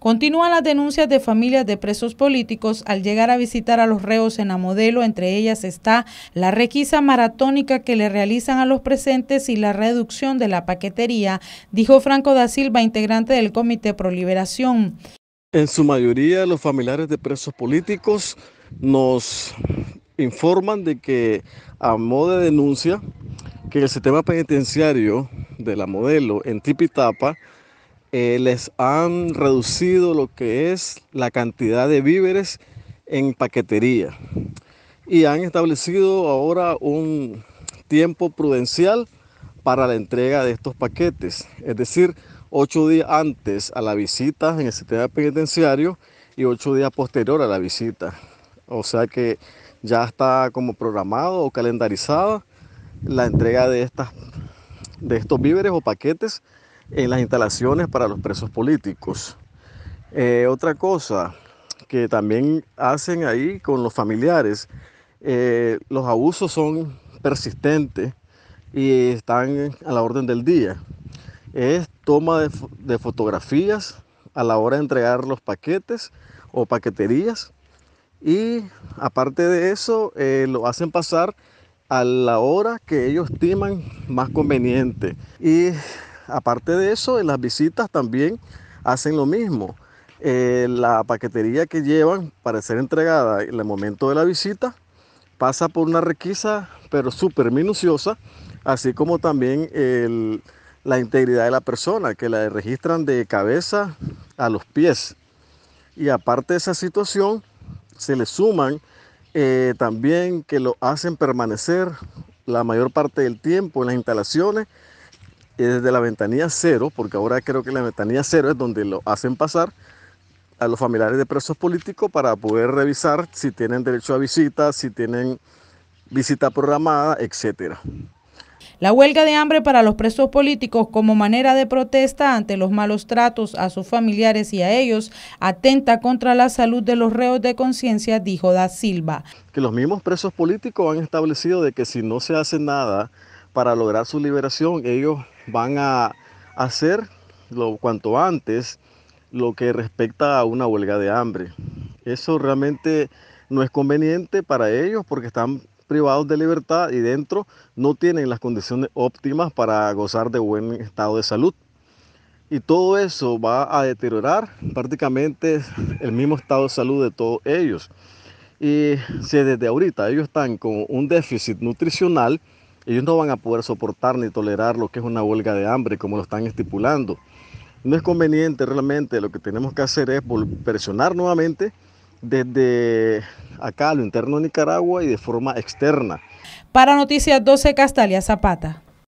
Continúan las denuncias de familias de presos políticos al llegar a visitar a los reos en modelo, Entre ellas está la requisa maratónica que le realizan a los presentes y la reducción de la paquetería, dijo Franco da Silva, integrante del Comité Proliberación. En su mayoría, los familiares de presos políticos nos informan de que, a modo de denuncia, que el sistema penitenciario de la modelo en Tipitapa eh, les han reducido lo que es la cantidad de víveres en paquetería y han establecido ahora un tiempo prudencial para la entrega de estos paquetes, es decir, ocho días antes a la visita en el sistema penitenciario y ocho días posterior a la visita. O sea que ya está como programado o calendarizado la entrega de, estas, de estos víveres o paquetes en las instalaciones para los presos políticos. Eh, otra cosa que también hacen ahí con los familiares, eh, los abusos son persistentes y están a la orden del día. Es toma de, fotografías a la hora de entregar los paquetes o paqueterías y aparte de eso eh, lo hacen pasar a la hora que ellos estiman más conveniente y Aparte de eso, en las visitas también hacen lo mismo. Eh, la paquetería que llevan para ser entregada en el momento de la visita pasa por una requisa, pero súper minuciosa, así como también la integridad de la persona, que la registran de cabeza a los pies. Y aparte de esa situación, se le suman eh, también que lo hacen permanecer la mayor parte del tiempo en las instalaciones y desde la ventanilla cero, porque ahora creo que la ventanilla cero es donde lo hacen pasar a los familiares de presos políticos para poder revisar si tienen derecho a visita, si tienen visita programada, etcétera. La huelga de hambre para los presos políticos como manera de protesta ante los malos tratos a sus familiares y a ellos atenta contra la salud de los reos de conciencia, dijo Da Silva. Que los mismos presos políticos han establecido de que si no se hace nada para lograr su liberación, ellos van a hacer lo cuanto antes lo que respecta a una huelga de hambre. Eso realmente no es conveniente para ellos porque están privados de libertad y dentro no tienen las condiciones óptimas para gozar de buen estado de salud. Y todo eso va a deteriorar prácticamente el mismo estado de salud de todos ellos. Y si desde ahorita ellos están con un déficit nutricional, ellos no van a poder soportar ni tolerar lo que es una huelga de hambre como lo están estipulando. No es conveniente realmente, lo que tenemos que hacer es presionar nuevamente desde acá, lo interno de Nicaragua y de forma externa. Para Noticias 12, Castalia Zapata.